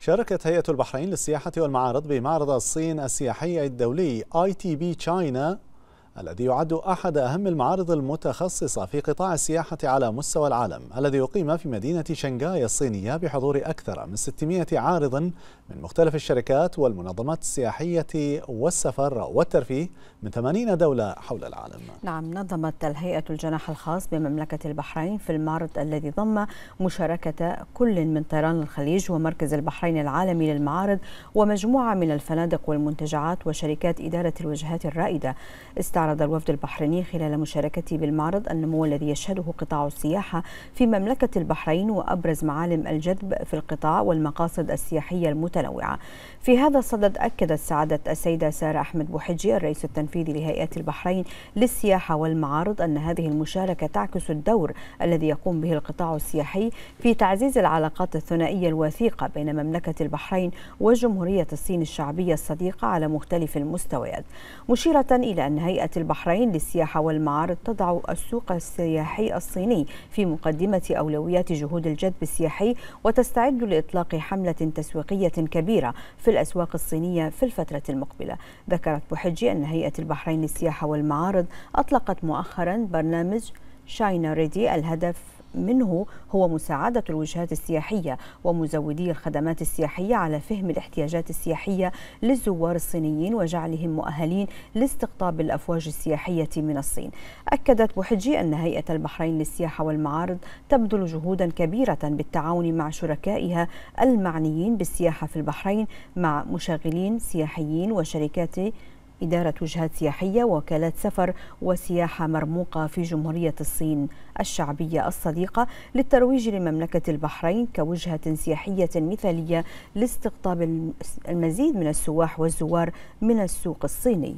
شاركت هيئة البحرين للسياحة والمعارض بمعرض الصين السياحي الدولي ITB China الذي يعد أحد أهم المعارض المتخصصة في قطاع السياحة على مستوى العالم الذي يقيم في مدينة شنغهاي الصينية بحضور أكثر من 600 عارض من مختلف الشركات والمنظمات السياحية والسفر والترفيه من 80 دولة حول العالم نعم نظمت الهيئة الجناح الخاص بمملكة البحرين في المعرض الذي ضم مشاركة كل من طيران الخليج ومركز البحرين العالمي للمعارض ومجموعة من الفنادق والمنتجعات وشركات إدارة الوجهات الرائدة استعرض استعرض الوفد البحريني خلال مشاركته بالمعرض النمو الذي يشهده قطاع السياحة في مملكة البحرين وأبرز معالم الجذب في القطاع والمقاصد السياحية المتنوعة في هذا الصدد أكدت سعادة السيدة سارة أحمد بوحجي الرئيس التنفيذي لهيئة البحرين للسياحة والمعارض أن هذه المشاركة تعكس الدور الذي يقوم به القطاع السياحي في تعزيز العلاقات الثنائية الوثيقة بين مملكة البحرين وجمهورية الصين الشعبية الصديقة على مختلف المستويات مشيرة إلى أن هيئة البحرين للسياحة والمعارض تضع السوق السياحي الصيني في مقدمة أولويات جهود الجذب السياحي وتستعد لإطلاق حملة تسويقية كبيرة في الأسواق الصينية في الفترة المقبلة ذكرت بوحجي أن هيئة البحرين للسياحة والمعارض أطلقت مؤخرا برنامج شاينا ريدي الهدف منه هو مساعدة الوجهات السياحية ومزودي الخدمات السياحية على فهم الاحتياجات السياحية للزوار الصينيين وجعلهم مؤهلين لاستقطاب الأفواج السياحية من الصين أكدت بوحجي أن هيئة البحرين للسياحة والمعارض تبذل جهودا كبيرة بالتعاون مع شركائها المعنيين بالسياحة في البحرين مع مشغلين سياحيين وشركات إدارة وجهات سياحية وكالات سفر وسياحة مرموقة في جمهورية الصين الشعبية الصديقة للترويج لمملكة البحرين كوجهة سياحية مثالية لاستقطاب المزيد من السواح والزوار من السوق الصيني